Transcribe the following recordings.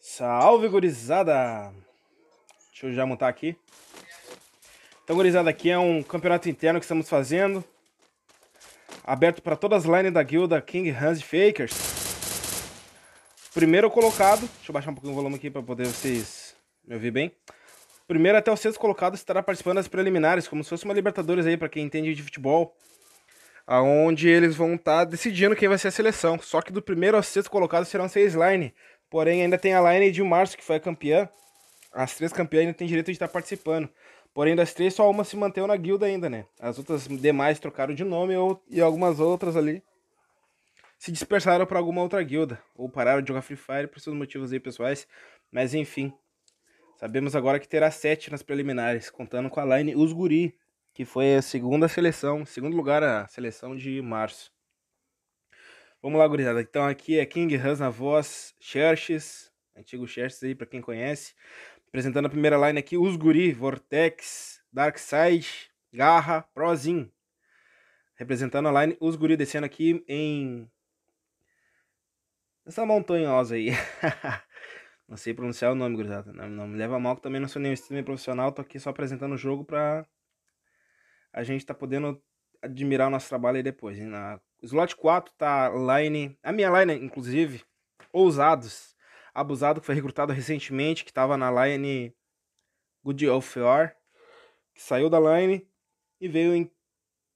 Salve, gurizada! Deixa eu já montar aqui. Então, gurizada, aqui é um campeonato interno que estamos fazendo. Aberto para todas as lines da guilda King Hans Fakers. Primeiro colocado... Deixa eu baixar um pouquinho o volume aqui para poder vocês me ouvir bem. Primeiro até o sexto colocado estará participando das preliminares, como se fosse uma Libertadores aí, para quem entende de futebol aonde eles vão estar tá decidindo quem vai ser a seleção. Só que do primeiro ao sexto colocado serão seis lines. Porém, ainda tem a line de março que foi a campeã. As três campeãs ainda têm direito de estar participando. Porém, das três, só uma se manteve na guilda ainda, né? As outras demais trocaram de nome ou, e algumas outras ali se dispersaram para alguma outra guilda. Ou pararam de jogar Free Fire por seus motivos aí pessoais. Mas enfim. Sabemos agora que terá sete nas preliminares, contando com a Line Usguri, que foi a segunda seleção, segundo lugar a seleção de março. Vamos lá, gurizada. Então aqui é King Hans na voz, Xerxes, antigo Xerxes aí para quem conhece. Apresentando a primeira line aqui, Os Guri, Vortex, Darkseid, Garra, Prozin. Representando a line Os Guri descendo aqui em... Essa montanhosa aí. não sei pronunciar o nome, gurizada. Não, não me leva mal que também não sou nenhum streamer profissional. Tô aqui só apresentando o jogo pra... A gente tá podendo admirar o nosso trabalho aí depois, hein? Na Slot 4 tá line. A minha line, inclusive, ousados. Abusado, que foi recrutado recentemente, que tava na line Good of War, que saiu da line e veio em.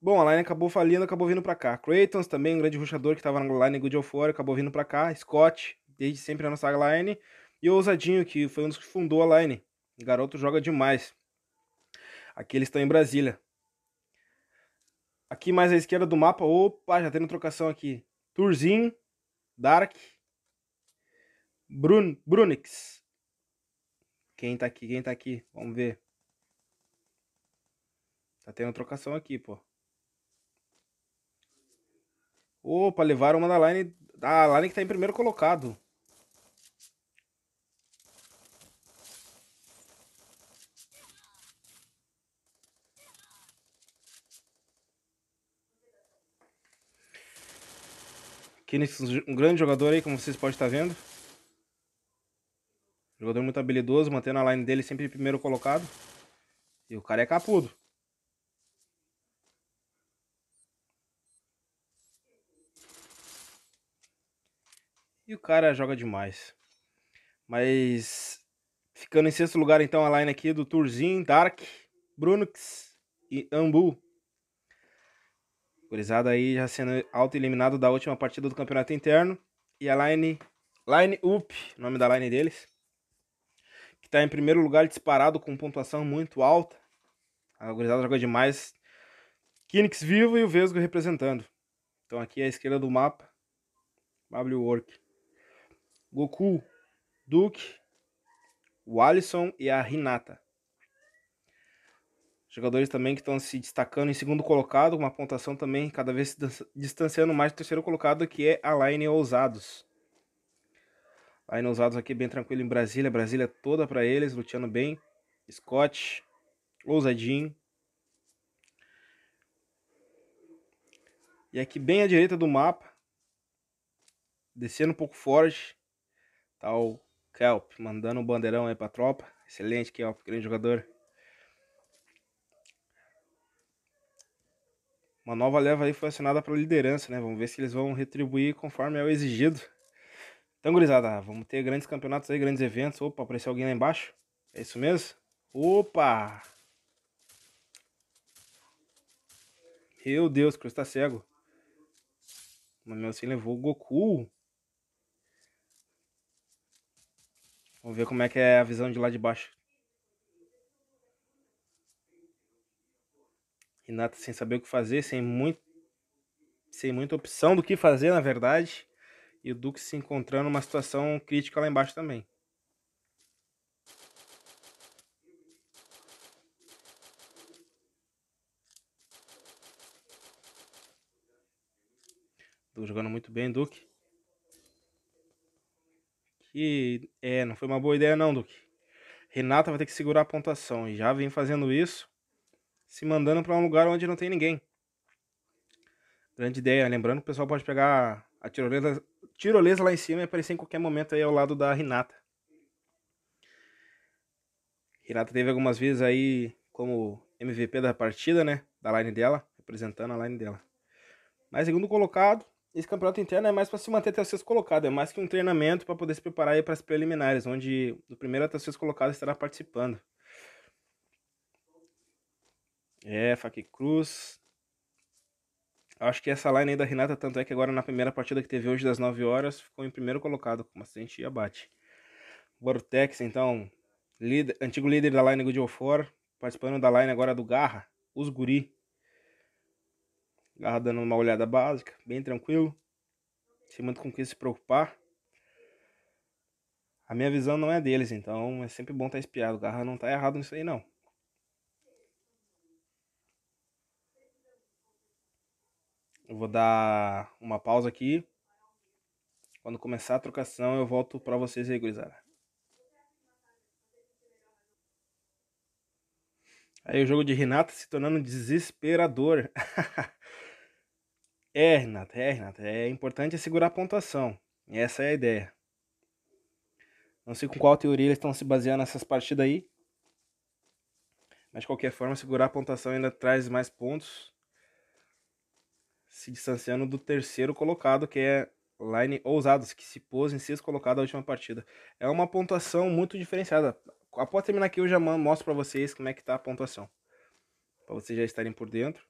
Bom, a line acabou falindo, acabou vindo para cá. Kratos também, um grande ruxador que tava na line Good of War, acabou vindo para cá. Scott, desde sempre na nossa line. E o Ousadinho, que foi um dos que fundou a line. O garoto joga demais. Aqui eles estão em Brasília. Aqui mais à esquerda do mapa. Opa, já tendo trocação aqui. Turzin, Dark, Brun, Brunix. Quem tá aqui? Quem tá aqui? Vamos ver. Tá tendo trocação aqui, pô. Opa, levaram uma da line. A line que tá em primeiro colocado. Kenneth, um grande jogador aí, como vocês podem estar vendo. Jogador muito habilidoso, mantendo a line dele sempre primeiro colocado. E o cara é capudo. E o cara joga demais. Mas ficando em sexto lugar então a line aqui do Turzin, Dark, Brunux e Ambu. Gurizada aí já sendo auto-eliminado da última partida do campeonato interno. E a Line, line Up, nome da line deles, que está em primeiro lugar disparado com pontuação muito alta. A gurizada joga demais. Kinix vivo e o Vesgo representando. Então aqui à é esquerda do mapa, W Work. Goku, Duke, o Alisson e a Rinata. Jogadores também que estão se destacando em segundo colocado, uma pontuação também cada vez se distanciando mais do terceiro colocado, que é a Line Ousados. Line Ousados aqui bem tranquilo em Brasília, Brasília toda para eles, Luciano bem, Scott, Ousadinho. E aqui bem à direita do mapa, descendo um pouco forte, tá o Kelp mandando um bandeirão aí pra tropa. Excelente, Kelp, grande jogador. Uma nova leva aí foi assinada para a liderança, né? Vamos ver se eles vão retribuir conforme é o exigido. Então, gurizada, vamos ter grandes campeonatos aí, grandes eventos. Opa, apareceu alguém lá embaixo. É isso mesmo? Opa! Meu Deus, Cruz tá cego. Mas meu assim levou o Goku. Vamos ver como é que é a visão de lá de baixo. Renata sem saber o que fazer, sem muito sem muita opção do que fazer, na verdade. E o Duque se encontrando numa situação crítica lá embaixo também. Duque jogando muito bem, Duque. Que é, não foi uma boa ideia não, Duque. Renata vai ter que segurar a pontuação. E já vem fazendo isso se mandando para um lugar onde não tem ninguém. Grande ideia. Lembrando que o pessoal pode pegar a tirolesa, tirolesa lá em cima e aparecer em qualquer momento aí ao lado da Renata. Renata teve algumas vezes aí como MVP da partida, né? Da line dela, representando a line dela. Mas segundo colocado, esse campeonato interno é mais para se manter até o sexto colocado, é mais que um treinamento para poder se preparar aí para as preliminares, onde o primeiro até o sexto colocado estará participando. É, Faque Cruz. Acho que essa line aí da Renata, tanto é que agora na primeira partida que teve hoje das 9 horas, ficou em primeiro colocado, com bastante assim abate. Vortex, então, líder, antigo líder da line Good War, participando da line agora do Garra, os Guri. Garra dando uma olhada básica, bem tranquilo, sem muito com o que se preocupar. A minha visão não é deles, então é sempre bom estar tá espiado. O Garra não está errado nisso aí, não. Eu vou dar uma pausa aqui. Quando começar a trocação, eu volto para vocês aí, gurizada. Aí o jogo de Renata se tornando desesperador. é, Renata, é, Renata. É importante é segurar a pontuação. Essa é a ideia. Não sei com qual teoria eles estão se baseando nessas partidas aí. Mas de qualquer forma, segurar a pontuação ainda traz mais pontos se distanciando do terceiro colocado, que é Line Ousados, que se pôs em sexto colocado na última partida. É uma pontuação muito diferenciada. Após terminar aqui, eu já mostro para vocês como é que tá a pontuação. Para vocês já estarem por dentro.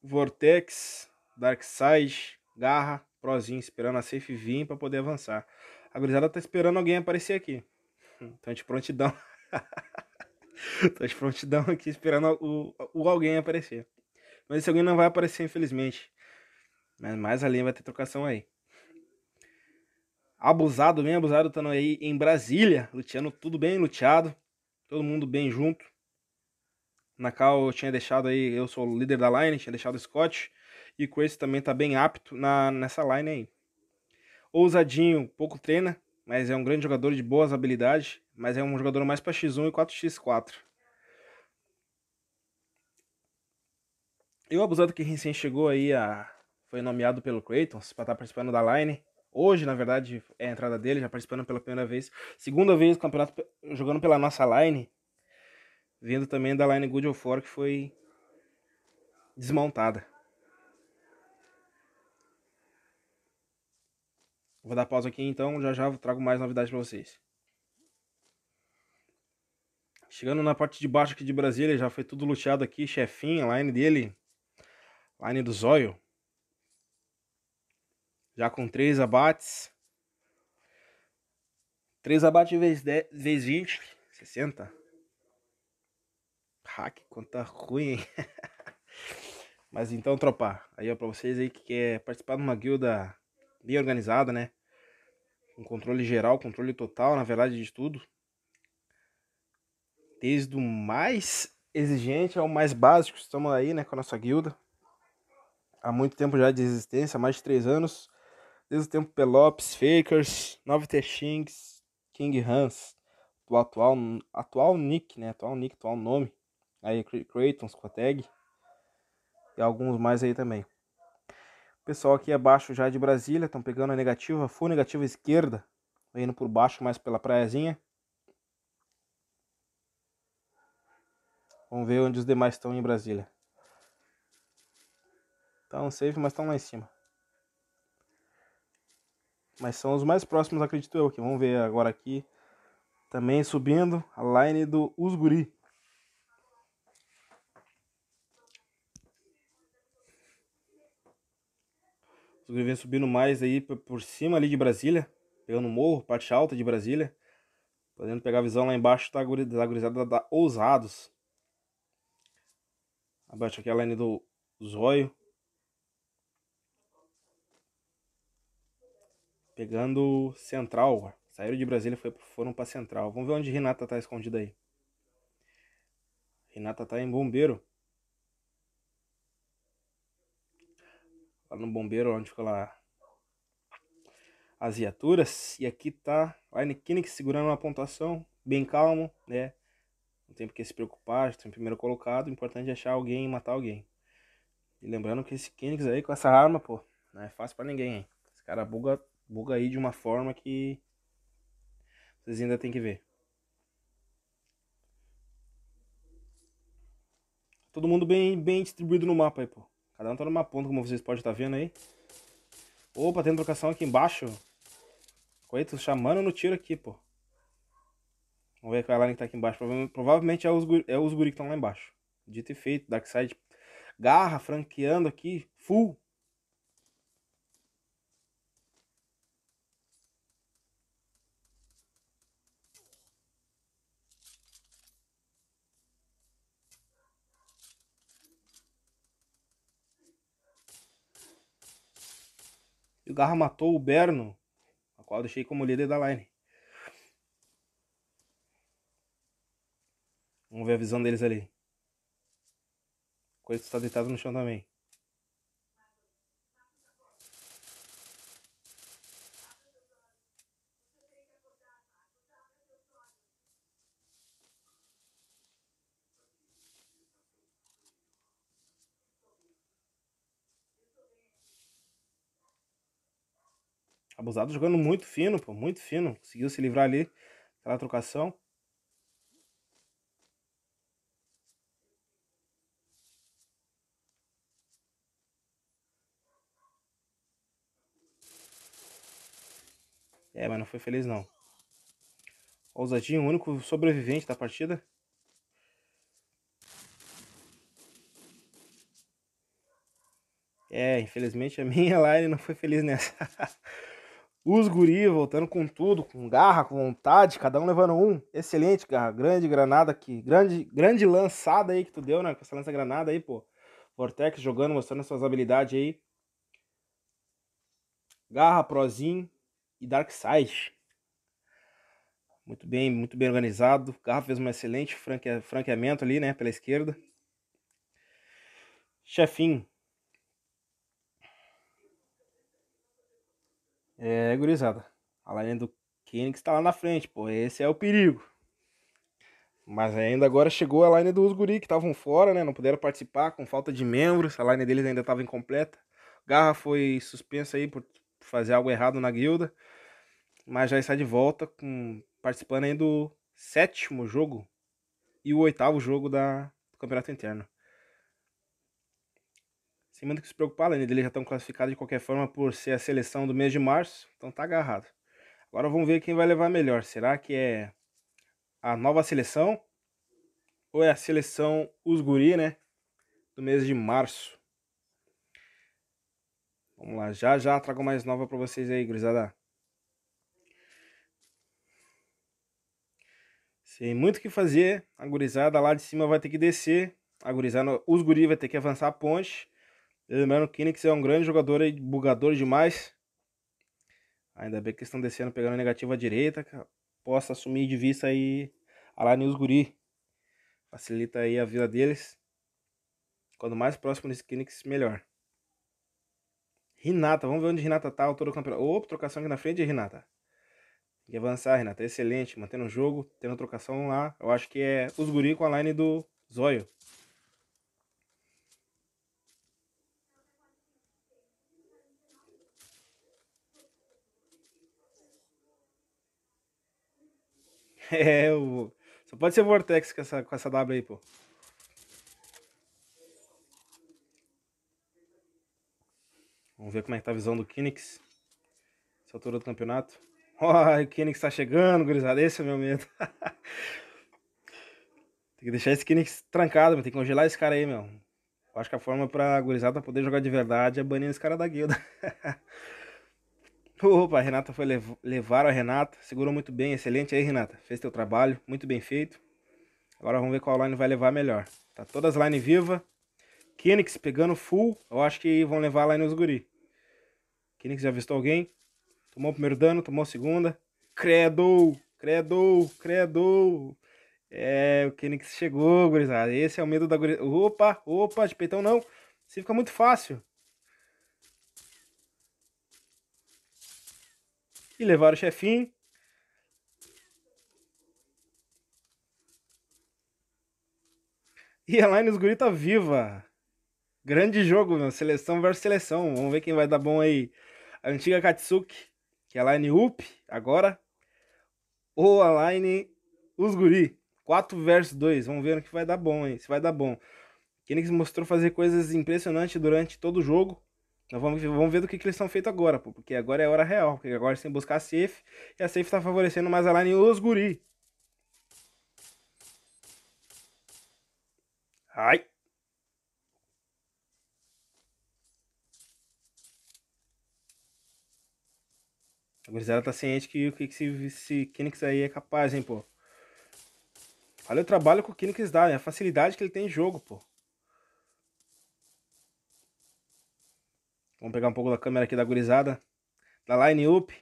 Vortex, Darkside, Garra, Prozinho, esperando a Safe vir para poder avançar. A gurizada tá esperando alguém aparecer aqui. Então de prontidão. Tô de prontidão aqui esperando o, o alguém aparecer. Mas esse alguém não vai aparecer, infelizmente. Mas mais além vai ter trocação aí. Abusado, bem abusado, estando aí em Brasília, luteando tudo bem, luteado. Todo mundo bem junto. Na cal eu tinha deixado aí, eu sou o líder da line, tinha deixado o Scott. E com esse também tá bem apto na, nessa line aí. Ousadinho, pouco treina, mas é um grande jogador de boas habilidades. Mas é um jogador mais para X1 e 4x4. E o abusado que recém chegou aí a. Foi nomeado pelo Creighton para estar tá participando da Line. Hoje, na verdade, é a entrada dele, já participando pela primeira vez. Segunda vez campeonato jogando pela nossa Line. Vindo também da Line Good of War, que foi desmontada. Vou dar pausa aqui então, já já trago mais novidades para vocês. Chegando na parte de baixo aqui de Brasília, já foi tudo luteado aqui, chefinho, line dele, line do zóio. Já com três abates. 3 abates vezes, vezes 20, 60. Hack, quanto tá ruim, hein? Mas então, tropa, aí ó, pra vocês aí que quer participar de uma guilda bem organizada, né? Um controle geral, controle total, na verdade, de tudo desde o mais exigente ao mais básico. Estamos aí né, com a nossa guilda há muito tempo já de existência, mais de três anos. Desde o tempo Pelops, Fakers, 9T King Hans, do atual, atual nick, né? Atual nick, atual nome. Aí Cretons com a tag. E alguns mais aí também. Pessoal aqui abaixo já de Brasília, estão pegando a negativa, full negativa esquerda, indo por baixo mais pela praiazinha. Vamos ver onde os demais estão em Brasília. Estão tá safe, mas estão lá em cima. Mas são os mais próximos, acredito eu. Aqui. Vamos ver agora aqui. Também subindo a line do Usguri. Usguri vem subindo mais aí por cima ali de Brasília. Pegando morro, parte alta de Brasília. Podendo pegar a visão lá embaixo da, da gurizada da Ousados. Abaixo aqui a line do zóio. Pegando central. Saíram de Brasília e foram para central. Vamos ver onde Renata tá escondida aí. Renata tá em bombeiro. Lá no bombeiro, onde fica lá as viaturas. E aqui tá Line Kinnick segurando uma pontuação. Bem calmo, né? Não tem porque se preocupar, está em primeiro colocado. O importante é achar alguém e matar alguém. E lembrando que esse Kinix aí com essa arma, pô, não é fácil para ninguém, hein? Esse cara buga, buga aí de uma forma que vocês ainda tem que ver. Todo mundo bem, bem distribuído no mapa aí, pô. Cada um tá numa ponta, como vocês podem estar tá vendo aí. Opa, tem trocação aqui embaixo. Coito, chamando no tiro aqui, pô. Vamos ver qual é a line que tá aqui embaixo. Provavelmente é os, guri, é os guri que estão lá embaixo. Dito e feito, Darkseid garra, franqueando aqui, full. E o Garra matou o Berno, a qual eu deixei como líder da line. Vamos ver a visão deles ali. Coisa está deitado no chão também. Abusado jogando muito fino, pô, muito fino. Conseguiu se livrar ali daquela trocação. É, mas não foi feliz não. Ousadinho, o único sobrevivente da partida. É, infelizmente a minha line não foi feliz nessa. Os guri voltando com tudo, com garra, com vontade, cada um levando um. Excelente, garra. Grande granada aqui. Grande, grande lançada aí que tu deu, né? Com essa lança-granada aí, pô. Vortex jogando, mostrando suas habilidades aí. Garra, prozinho e Darkseid. Muito bem, muito bem organizado. Garra fez um excelente franque... franqueamento ali, né? Pela esquerda. Chefinho. É, gurizada. A linha do Kenix está lá na frente, pô. Esse é o perigo. Mas ainda agora chegou a line dos guri que estavam fora, né? Não puderam participar com falta de membros. A line deles ainda estava incompleta. Garra foi suspensa aí por por fazer algo errado na guilda. Mas já está de volta, com, participando aí do sétimo jogo e o oitavo jogo da, do campeonato interno. Sem muito que se preocupar, além eles já estão classificados de qualquer forma por ser a seleção do mês de março, então tá agarrado. Agora vamos ver quem vai levar melhor. Será que é a nova seleção ou é a seleção os guri, né? Do mês de março? Vamos lá, já já trago mais nova para vocês aí, gurizada. Sem muito o que fazer, a gurizada lá de cima vai ter que descer. A gurizada, os guris vai ter que avançar a ponte. Lembrando que o Kinix é um grande jogador bugador demais. Ainda bem que estão descendo, pegando negativa à direita. Que possa assumir de vista aí a Line os guris. Facilita aí a vida deles. Quanto mais próximo desse Kinix, melhor. Renata, vamos ver onde Renata tá, autor do campeonato. Opa, trocação aqui na frente, Renata. que avançar, Renata. Excelente, mantendo o jogo, tendo trocação lá. Eu acho que é os guri com a line do Zóio. É, o... só pode ser Vortex com essa, com essa W aí, pô. Vamos ver como é que tá a visão do Kinix. Essa altura do campeonato. Ó, oh, o Kinix tá chegando, gurizada. Esse é o meu medo. tem que deixar esse Kinix trancado, meu. Tem que congelar esse cara aí, meu. Eu acho que a forma pra gurizada poder jogar de verdade é banir esse cara da guilda. Opa, a Renata foi lev levar a Renata. Segurou muito bem. Excelente aí, Renata. Fez teu trabalho. Muito bem feito. Agora vamos ver qual line vai levar melhor. Tá todas line viva. Kinix pegando full. Eu acho que vão levar a line os guri. Quem nem já avistou alguém. Tomou o primeiro dano, tomou a segunda. Credo! Credo! Credo! É, o Kenix chegou, gurizada. Esse é o medo da gurizada. Opa, opa, de peitão não. Isso fica muito fácil. E levaram o chefinho. E a Lines gurita tá viva. Grande jogo, meu. Seleção versus seleção. Vamos ver quem vai dar bom aí a antiga Katsuki, que é a line Up, agora, ou a line Os 4 versus 2, vamos ver no que vai dar bom, hein, se vai dar bom. Kenix mostrou fazer coisas impressionantes durante todo o jogo, vamos, vamos ver do que, que eles estão feito agora, pô, porque agora é hora real, porque agora sem buscar a safe, e a safe está favorecendo mais a line Usguri. Guri. Ai! A gurizada tá ciente que o que esse, esse Kinix aí é capaz, hein, pô. Olha o trabalho que o Kinix dá, né? A facilidade que ele tem em jogo, pô. Vamos pegar um pouco da câmera aqui da gurizada. Da tá line up.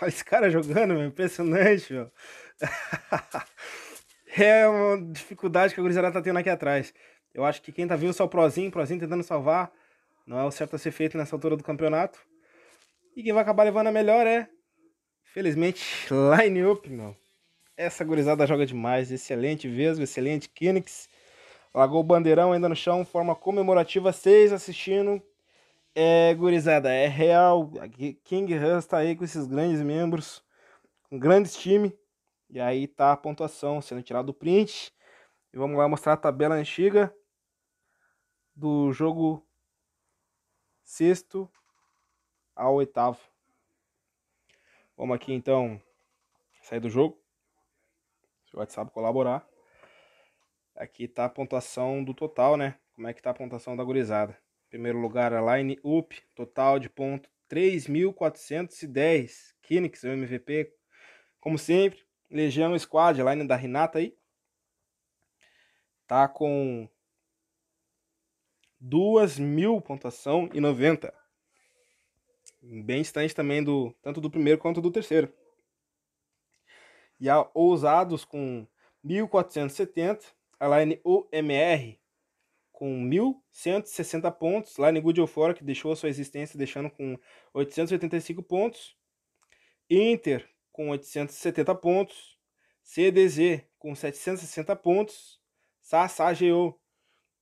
Olha esse cara jogando, meu, impressionante, meu. é uma dificuldade que a gurizada tá tendo aqui atrás. Eu acho que quem tá vindo é só o Prozinho, Prozinho tentando salvar. Não é o certo a ser feito nessa altura do campeonato. E quem vai acabar levando a melhor é, felizmente, Line Up, meu. Essa gurizada joga demais, excelente Vesgo, excelente Kinix. Lagou o bandeirão ainda no chão, forma comemorativa, seis assistindo, é, gurizada, é real. King Russ tá aí com esses grandes membros, um grandes time. E aí tá a pontuação sendo tirada do print. E vamos lá mostrar a tabela antiga do jogo sexto ao oitavo. Vamos aqui então sair do jogo. Se o WhatsApp colaborar. Aqui tá a pontuação do total, né? Como é que tá a pontuação da gurizada. Primeiro lugar, a Line Up, total de ponto 3.410. Kinix, o MVP, como sempre. Legião Squad, a line da Renata aí. Tá com 2.000 pontuação e 90. Bem distante também do tanto do primeiro quanto do terceiro. E a Ousados com 1.470. A line UMR com 1.160 pontos. of War, que deixou a sua existência deixando com 885 pontos. Inter, com 870 pontos. CDZ, com 760 pontos. SASAGO,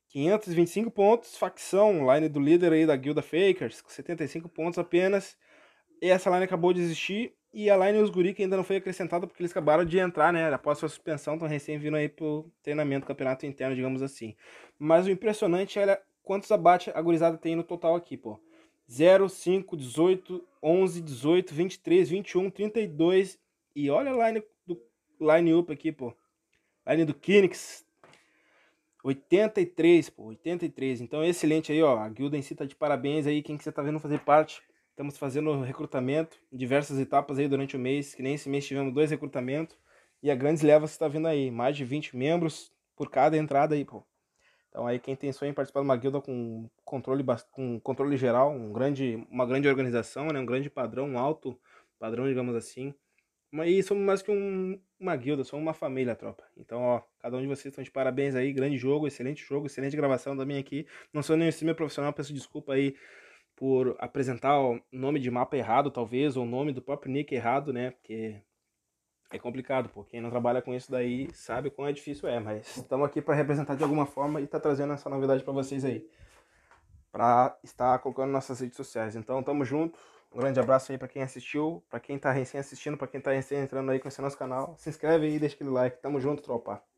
525 pontos. Facção, line do líder aí da Guilda Fakers, com 75 pontos apenas. E essa line acabou de existir e a Line e Guri, que ainda não foi acrescentada, porque eles acabaram de entrar, né? Após sua suspensão, estão recém vindo aí pro treinamento, campeonato interno, digamos assim. Mas o impressionante era é, quantos abates a gurizada tem no total aqui, pô. 0, 5, 18, 11, 18, 23, 21, 32. E olha a line do line up aqui, pô. Line do Kinix. 83, pô, 83. Então, excelente aí, ó. A guilda em si tá de parabéns aí. Quem que você tá vendo fazer parte Estamos fazendo recrutamento, diversas etapas aí durante o mês, que nem esse mês tivemos dois recrutamentos. E a grandes levas está vindo aí, mais de 20 membros por cada entrada aí, pô. Então aí quem tem sonho em participar de uma guilda com controle, com controle geral, um grande, uma grande organização, né? um grande padrão, um alto padrão, digamos assim. E somos mais que um, uma guilda, somos uma família, tropa. Então, ó, cada um de vocês estão de parabéns aí, grande jogo, excelente jogo, excelente gravação da minha aqui. Não sou nenhum streamer profissional, peço desculpa aí por apresentar o nome de mapa errado, talvez, ou o nome do próprio nick errado, né? Porque é complicado, pô. Quem não trabalha com isso daí sabe quão é difícil é, mas estamos aqui para representar de alguma forma e tá trazendo essa novidade para vocês aí. Para estar colocando nossas redes sociais. Então, tamo junto. Um grande abraço aí para quem assistiu, para quem tá recém assistindo, para quem tá recém entrando aí com esse nosso canal. Se inscreve aí, deixa aquele like. Tamo junto, tropa.